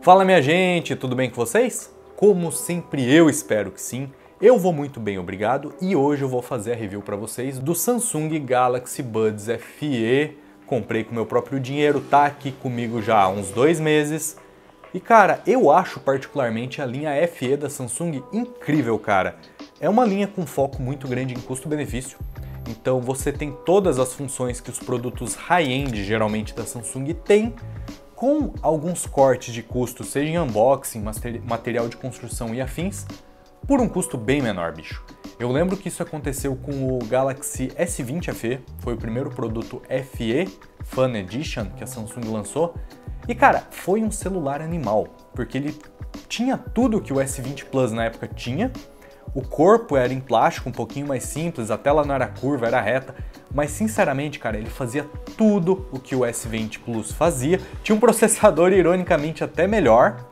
Fala minha gente, tudo bem com vocês? Como sempre eu espero que sim. Eu vou muito bem, obrigado, e hoje eu vou fazer a review para vocês do Samsung Galaxy Buds FE. Comprei com meu próprio dinheiro, tá aqui comigo já há uns dois meses. E cara, eu acho particularmente a linha FE da Samsung incrível, cara. É uma linha com foco muito grande em custo-benefício, então você tem todas as funções que os produtos high-end geralmente da Samsung têm, com alguns cortes de custo, seja em unboxing, material de construção e afins, por um custo bem menor, bicho. Eu lembro que isso aconteceu com o Galaxy S20 FE, foi o primeiro produto FE Fun Edition que a Samsung lançou, e cara, foi um celular animal, porque ele tinha tudo que o S20 Plus na época tinha, o corpo era em plástico, um pouquinho mais simples, a tela não era curva, era reta, mas sinceramente, cara, ele fazia tudo o que o S20 Plus fazia, tinha um processador ironicamente até melhor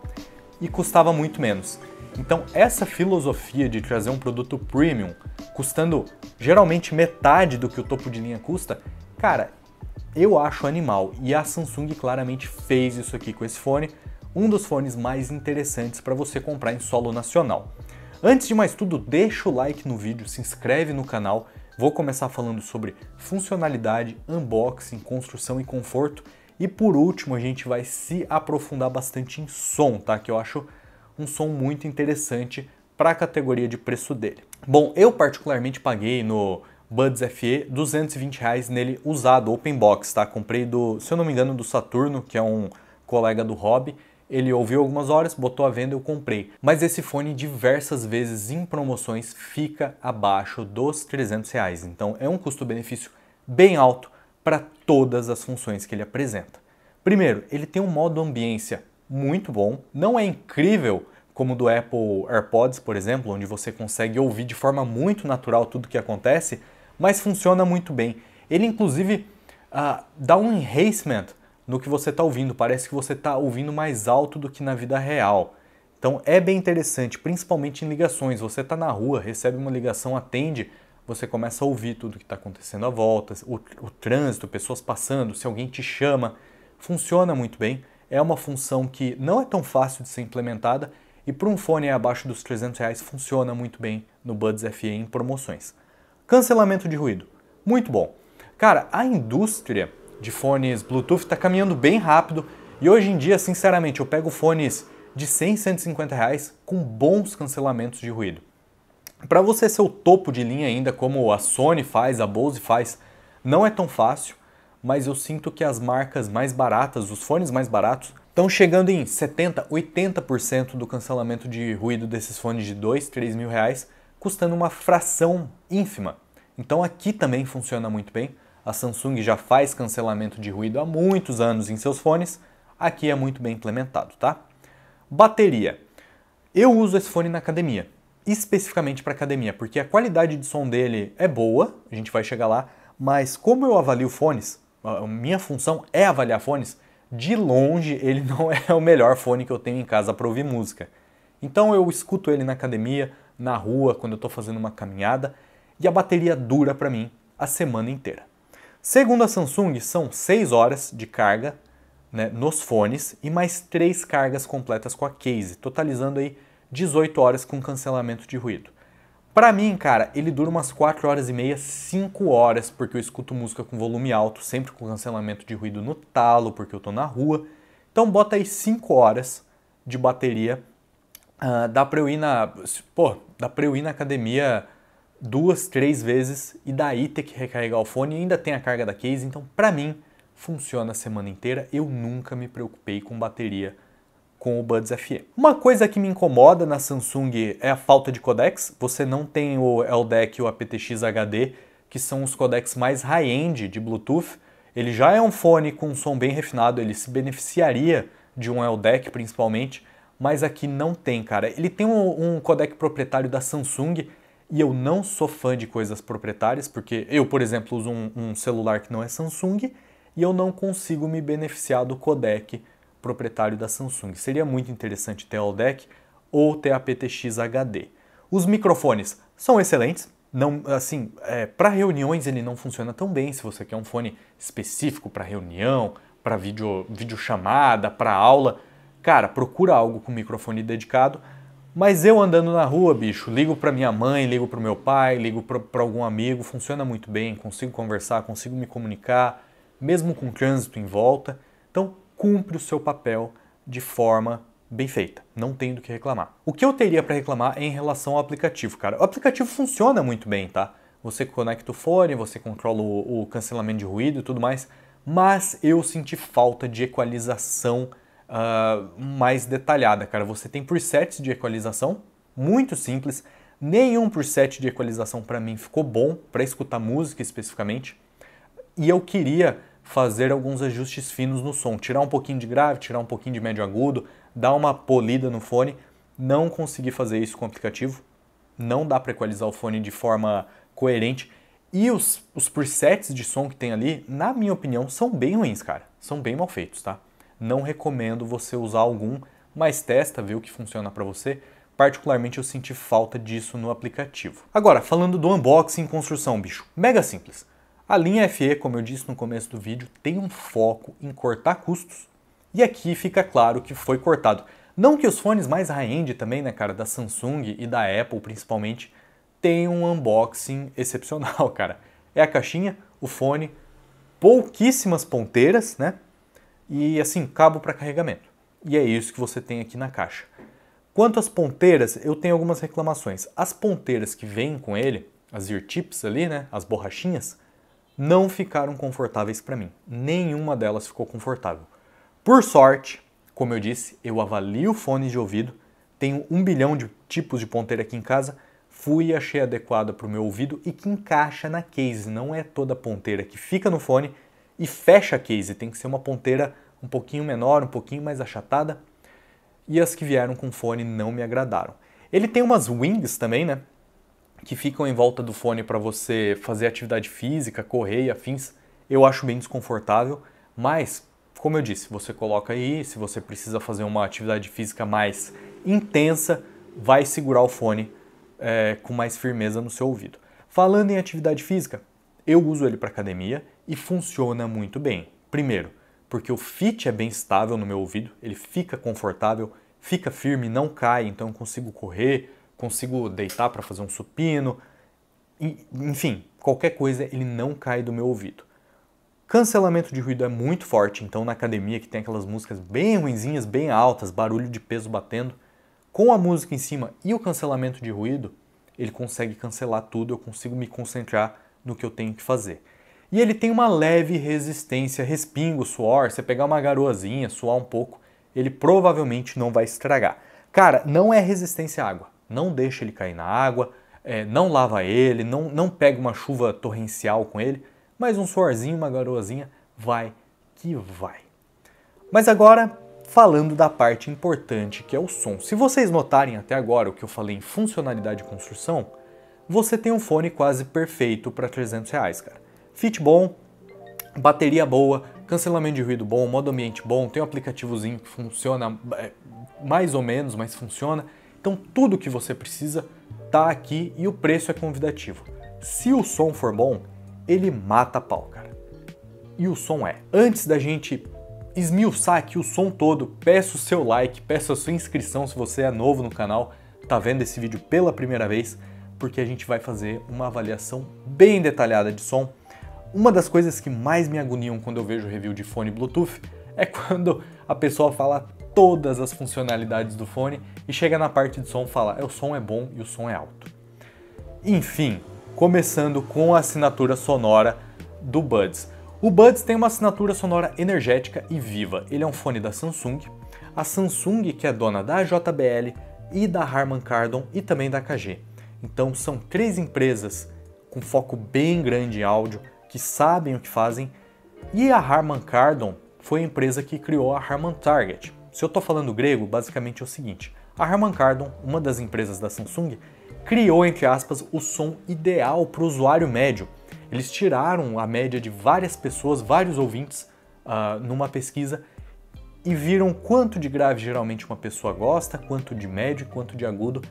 e custava muito menos. Então, essa filosofia de trazer um produto premium, custando geralmente metade do que o topo de linha custa, cara, eu acho animal e a Samsung claramente fez isso aqui com esse fone, um dos fones mais interessantes para você comprar em solo nacional. Antes de mais tudo, deixa o like no vídeo, se inscreve no canal. Vou começar falando sobre funcionalidade, unboxing, construção e conforto. E por último, a gente vai se aprofundar bastante em som, tá? Que eu acho um som muito interessante para a categoria de preço dele. Bom, eu particularmente paguei no Buds FE 220 reais nele usado, open box, tá? Comprei do, se eu não me engano, do Saturno, que é um colega do Hobby. Ele ouviu algumas horas, botou à venda, eu comprei. Mas esse fone diversas vezes em promoções fica abaixo dos 300 reais. Então é um custo-benefício bem alto para todas as funções que ele apresenta. Primeiro, ele tem um modo ambiência muito bom, não é incrível como do Apple AirPods, por exemplo, onde você consegue ouvir de forma muito natural tudo que acontece, mas funciona muito bem. Ele inclusive uh, dá um enhancement no que você está ouvindo. Parece que você está ouvindo mais alto do que na vida real. Então é bem interessante, principalmente em ligações. Você está na rua, recebe uma ligação, atende, você começa a ouvir tudo que está acontecendo à volta, o, o trânsito, pessoas passando, se alguém te chama. Funciona muito bem. É uma função que não é tão fácil de ser implementada e para um fone abaixo dos 300 reais funciona muito bem no Buds FE em promoções. Cancelamento de ruído, muito bom. Cara, a indústria de fones Bluetooth está caminhando bem rápido e hoje em dia, sinceramente, eu pego fones de 100, 150 reais com bons cancelamentos de ruído. Para você ser o topo de linha ainda, como a Sony faz, a Bose faz, não é tão fácil, mas eu sinto que as marcas mais baratas, os fones mais baratos, estão chegando em 70, 80% do cancelamento de ruído desses fones de 2, 3 mil reais, custando uma fração ínfima. Então aqui também funciona muito bem a Samsung já faz cancelamento de ruído há muitos anos em seus fones, aqui é muito bem implementado, tá? Bateria. Eu uso esse fone na academia, especificamente para academia, porque a qualidade de som dele é boa, a gente vai chegar lá, mas como eu avalio fones, minha função é avaliar fones, de longe ele não é o melhor fone que eu tenho em casa para ouvir música. Então eu escuto ele na academia, na rua, quando eu estou fazendo uma caminhada, e a bateria dura para mim a semana inteira. Segundo a Samsung, são 6 horas de carga né, nos fones e mais 3 cargas completas com a case, totalizando aí 18 horas com cancelamento de ruído. Para mim, cara, ele dura umas 4 horas e meia, 5 horas, porque eu escuto música com volume alto, sempre com cancelamento de ruído no talo, porque eu tô na rua. Então bota aí 5 horas de bateria. Uh, dá pra eu ir na. Pô, dá pra eu ir na academia duas, três vezes e daí ter que recarregar o fone e ainda tem a carga da case, então para mim funciona a semana inteira. Eu nunca me preocupei com bateria com o Buds FE. Uma coisa que me incomoda na Samsung é a falta de codecs. Você não tem o LDEC e o aptX HD, que são os codecs mais high-end de Bluetooth. Ele já é um fone com um som bem refinado, ele se beneficiaria de um LDEC principalmente, mas aqui não tem, cara. Ele tem um, um codec proprietário da Samsung e eu não sou fã de coisas proprietárias, porque eu, por exemplo, uso um, um celular que não é Samsung e eu não consigo me beneficiar do codec proprietário da Samsung. Seria muito interessante ter o ODEC ou ter a PTX HD. Os microfones são excelentes, não assim é, para reuniões ele não funciona tão bem. Se você quer um fone específico para reunião, para vídeo videochamada, para aula, cara, procura algo com microfone dedicado. Mas eu andando na rua, bicho, ligo para minha mãe, ligo para o meu pai, ligo para algum amigo, funciona muito bem, consigo conversar, consigo me comunicar, mesmo com trânsito em volta. Então, cumpre o seu papel de forma bem feita. Não tenho do que reclamar. O que eu teria para reclamar é em relação ao aplicativo, cara. O aplicativo funciona muito bem, tá? Você conecta o fone, você controla o, o cancelamento de ruído e tudo mais, mas eu senti falta de equalização uh, mais detalhada, cara. Você tem por sets de equalização, muito simples. Nenhum por set de equalização para mim ficou bom para escutar música especificamente. E eu queria fazer alguns ajustes finos no som, tirar um pouquinho de grave, tirar um pouquinho de médio agudo, dar uma polida no fone. Não consegui fazer isso com o aplicativo. Não dá para equalizar o fone de forma coerente. E os, os presets de som que tem ali, na minha opinião, são bem ruins, cara. São bem mal feitos, tá? não recomendo você usar algum, mas testa, vê o que funciona para você. Particularmente eu senti falta disso no aplicativo. Agora, falando do unboxing e construção, bicho, mega simples. A linha FE, como eu disse no começo do vídeo, tem um foco em cortar custos, e aqui fica claro que foi cortado. Não que os fones mais high-end também, né, cara, da Samsung e da Apple principalmente, tenham um unboxing excepcional, cara. É a caixinha, o fone, pouquíssimas ponteiras, né? e assim, cabo para carregamento. E é isso que você tem aqui na caixa. Quanto às ponteiras, eu tenho algumas reclamações. As ponteiras que vêm com ele, as ear tips ali, né, as borrachinhas, não ficaram confortáveis para mim. Nenhuma delas ficou confortável. Por sorte, como eu disse, eu avalio fones de ouvido, tenho um bilhão de tipos de ponteira aqui em casa, fui e achei adequada para o meu ouvido e que encaixa na case, não é toda ponteira que fica no fone e fecha a case, tem que ser uma ponteira um pouquinho menor, um pouquinho mais achatada. E as que vieram com fone não me agradaram. Ele tem umas wings também, né? Que ficam em volta do fone para você fazer atividade física, correr e afins. Eu acho bem desconfortável, mas como eu disse, você coloca aí, se você precisa fazer uma atividade física mais intensa, vai segurar o fone é, com mais firmeza no seu ouvido. Falando em atividade física, eu uso ele para academia e funciona muito bem. Primeiro, porque o fit é bem estável no meu ouvido, ele fica confortável, fica firme, não cai, então eu consigo correr, consigo deitar para fazer um supino, enfim, qualquer coisa ele não cai do meu ouvido. Cancelamento de ruído é muito forte, então na academia que tem aquelas músicas bem ruinzinhas, bem altas, barulho de peso batendo, com a música em cima e o cancelamento de ruído, ele consegue cancelar tudo, eu consigo me concentrar no que eu tenho que fazer. E ele tem uma leve resistência, respingo, suor. Você pegar uma garoazinha, suar um pouco, ele provavelmente não vai estragar. Cara, não é resistência à água. Não deixa ele cair na água, é, não lava ele, não, não pega uma chuva torrencial com ele, mas um suorzinho, uma garoazinha, vai que vai. Mas agora, falando da parte importante que é o som. Se vocês notarem até agora o que eu falei em funcionalidade e construção, você tem um fone quase perfeito para 300 reais, cara. Fit bom, bateria boa, cancelamento de ruído bom, modo ambiente bom, tem um aplicativozinho que funciona é, mais ou menos, mas funciona. Então tudo que você precisa tá aqui e o preço é convidativo. Se o som for bom, ele mata a pau, cara. E o som é. Antes da gente esmiuçar aqui o som todo, peço o seu like, peço a sua inscrição se você é novo no canal, tá vendo esse vídeo pela primeira vez, porque a gente vai fazer uma avaliação bem detalhada de som uma das coisas que mais me agoniam quando eu vejo review de fone Bluetooth é quando a pessoa fala todas as funcionalidades do fone e chega na parte de som e fala: é, o som é bom e o som é alto. Enfim, começando com a assinatura sonora do Buds. O Buds tem uma assinatura sonora energética e viva. Ele é um fone da Samsung. A Samsung que é dona da JBL e da Harman Kardon e também da KG. Então são três empresas com foco bem grande em áudio que sabem o que fazem. E a Harman Kardon foi a empresa que criou a Harman Target. Se eu estou falando grego, basicamente é o seguinte: a Harman Kardon, uma das empresas da Samsung, criou, entre aspas, o som ideal para o usuário médio. Eles tiraram a média de várias pessoas, vários ouvintes, uh, numa pesquisa e viram quanto de grave geralmente uma pessoa gosta, quanto de médio, quanto de agudo,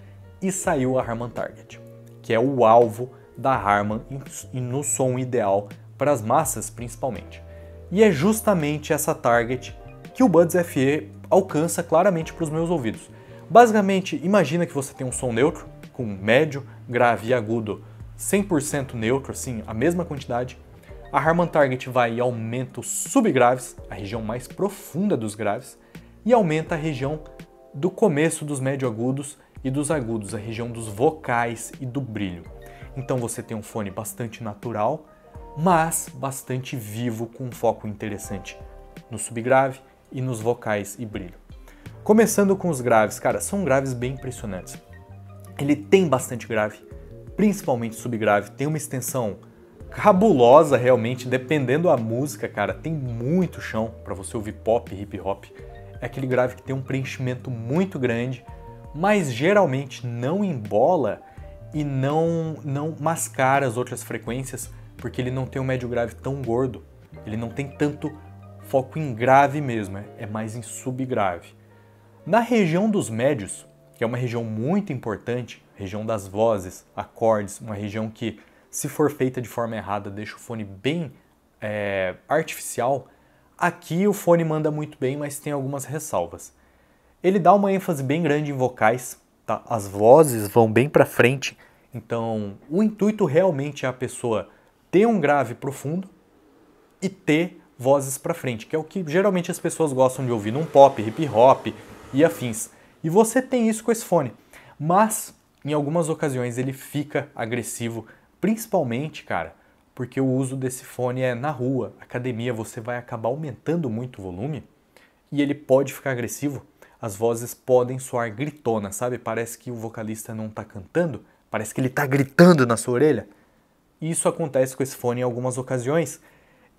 e saiu a Harman Target, que é o alvo da Harman e no som ideal para as massas principalmente. E é justamente essa target que o Buds FE alcança claramente para os meus ouvidos. Basicamente, imagina que você tem um som neutro, com médio, grave e agudo 100% neutro, assim, a mesma quantidade. A Harman Target vai e aumenta os subgraves, a região mais profunda dos graves, e aumenta a região do começo dos médio agudos e dos agudos, a região dos vocais e do brilho. Então você tem um fone bastante natural, mas bastante vivo, com um foco interessante no subgrave e nos vocais e brilho. Começando com os graves, cara, são graves bem impressionantes. Ele tem bastante grave, principalmente subgrave, tem uma extensão cabulosa realmente, dependendo da música, cara, tem muito chão para você ouvir pop hip hop. É aquele grave que tem um preenchimento muito grande, mas geralmente não embola e não, não mascara as outras frequências, porque ele não tem um médio grave tão gordo. Ele não tem tanto foco em grave mesmo, é, é mais em subgrave. Na região dos médios, que é uma região muito importante, região das vozes, acordes, uma região que, se for feita de forma errada, deixa o fone bem é, artificial. Aqui o fone manda muito bem, mas tem algumas ressalvas. Ele dá uma ênfase bem grande em vocais, Tá? As vozes vão bem para frente. Então, o intuito realmente é a pessoa ter um grave profundo e ter vozes para frente, que é o que geralmente as pessoas gostam de ouvir num pop, hip hop e afins. E você tem isso com esse fone. Mas em algumas ocasiões ele fica agressivo, principalmente, cara, porque o uso desse fone é na rua, academia, você vai acabar aumentando muito o volume e ele pode ficar agressivo as vozes podem soar gritonas, sabe? Parece que o vocalista não está cantando, parece que ele está gritando na sua orelha. Isso acontece com esse fone em algumas ocasiões.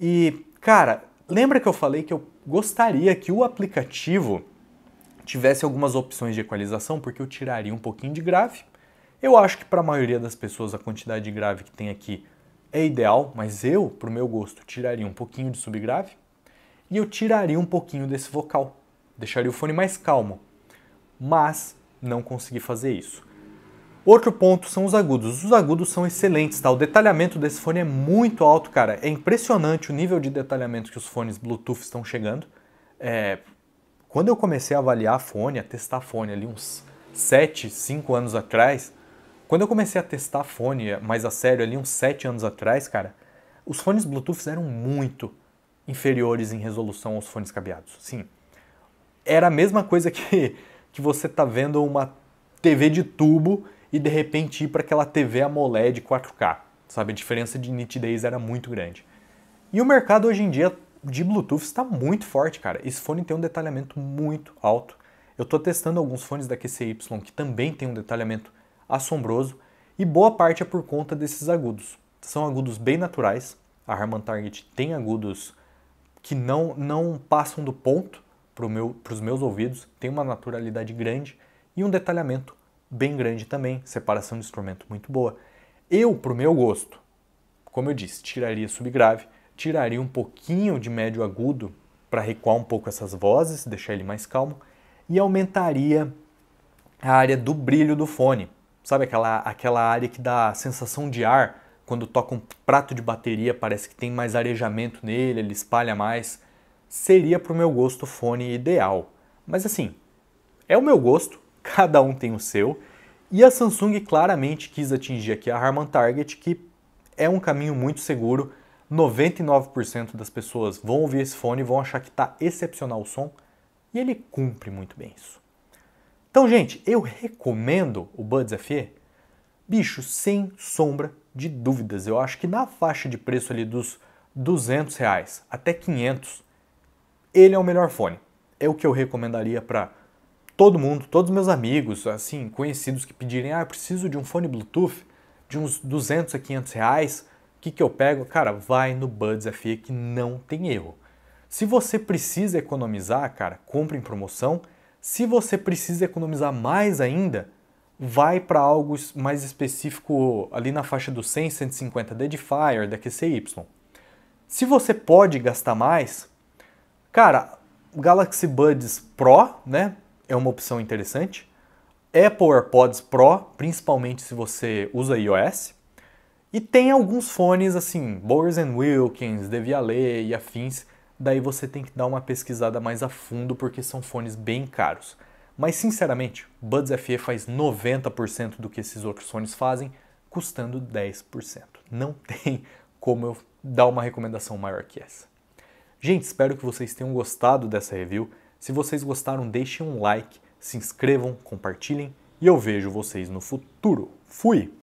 E, cara, lembra que eu falei que eu gostaria que o aplicativo tivesse algumas opções de equalização, porque eu tiraria um pouquinho de grave. Eu acho que para a maioria das pessoas a quantidade de grave que tem aqui é ideal, mas eu, pro meu gosto, tiraria um pouquinho de subgrave e eu tiraria um pouquinho desse vocal deixaria o fone mais calmo, mas não consegui fazer isso. Outro ponto são os agudos. Os agudos são excelentes, tá? O detalhamento desse fone é muito alto, cara. É impressionante o nível de detalhamento que os fones Bluetooth estão chegando. É... Quando eu comecei a avaliar fone, a testar fone ali uns 7, 5 anos atrás, quando eu comecei a testar fone mais a sério ali uns 7 anos atrás, cara, os fones Bluetooth eram muito inferiores em resolução aos fones cabeados. Sim, era a mesma coisa que, que você tá vendo uma TV de tubo e de repente ir para aquela TV AMOLED 4K, sabe? A diferença de nitidez era muito grande. E o mercado hoje em dia de Bluetooth está muito forte, cara. Esse fone tem um detalhamento muito alto. Eu estou testando alguns fones da QCY que também tem um detalhamento assombroso e boa parte é por conta desses agudos. São agudos bem naturais. A Harman Target tem agudos que não, não passam do ponto para os meus ouvidos, tem uma naturalidade grande e um detalhamento bem grande também, separação de instrumento muito boa. Eu, para o meu gosto, como eu disse, tiraria subgrave, tiraria um pouquinho de médio agudo para recuar um pouco essas vozes, deixar ele mais calmo, e aumentaria a área do brilho do fone. Sabe aquela, aquela área que dá sensação de ar? Quando toca um prato de bateria, parece que tem mais arejamento nele, ele espalha mais seria para o meu gosto o fone ideal. Mas assim, é o meu gosto, cada um tem o seu, e a Samsung claramente quis atingir aqui a Harman Target, que é um caminho muito seguro. 99% das pessoas vão ouvir esse fone e vão achar que está excepcional o som, e ele cumpre muito bem isso. Então, gente, eu recomendo o Buds FE, bicho, sem sombra de dúvidas. Eu acho que na faixa de preço ali dos 200 reais até 500, ele é o melhor fone. É o que eu recomendaria para todo mundo, todos meus amigos, assim, conhecidos que pedirem, ah, eu preciso de um fone Bluetooth de uns 200 a 500 reais, o que, que eu pego? Cara, vai no Buds FE que não tem erro. Se você precisa economizar, cara, compre em promoção. Se você precisa economizar mais ainda, vai para algo mais específico ali na faixa do 100, 150 Fire, da QCY. Se você pode gastar mais, Cara, Galaxy Buds Pro, né? É uma opção interessante. Apple AirPods Pro, principalmente se você usa iOS. E tem alguns fones assim, Bowers Wilkins, Devialet e afins. Daí você tem que dar uma pesquisada mais a fundo porque são fones bem caros. Mas sinceramente, Buds FE faz 90% do que esses outros fones fazem, custando 10%. Não tem como eu dar uma recomendação maior que essa. Gente, espero que vocês tenham gostado dessa review. Se vocês gostaram, deixem um like, se inscrevam, compartilhem e eu vejo vocês no futuro. Fui!